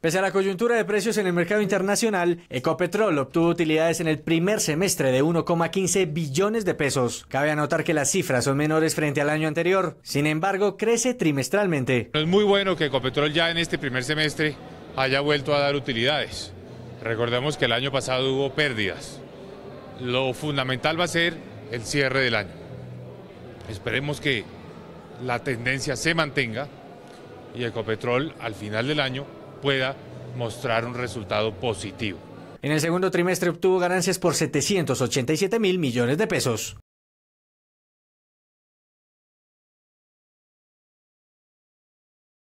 Pese a la coyuntura de precios en el mercado internacional, Ecopetrol obtuvo utilidades en el primer semestre de 1,15 billones de pesos. Cabe anotar que las cifras son menores frente al año anterior, sin embargo, crece trimestralmente. Es muy bueno que Ecopetrol ya en este primer semestre haya vuelto a dar utilidades. Recordemos que el año pasado hubo pérdidas. Lo fundamental va a ser el cierre del año. Esperemos que la tendencia se mantenga y Ecopetrol al final del año pueda mostrar un resultado positivo. En el segundo trimestre obtuvo ganancias por 787 mil millones de pesos.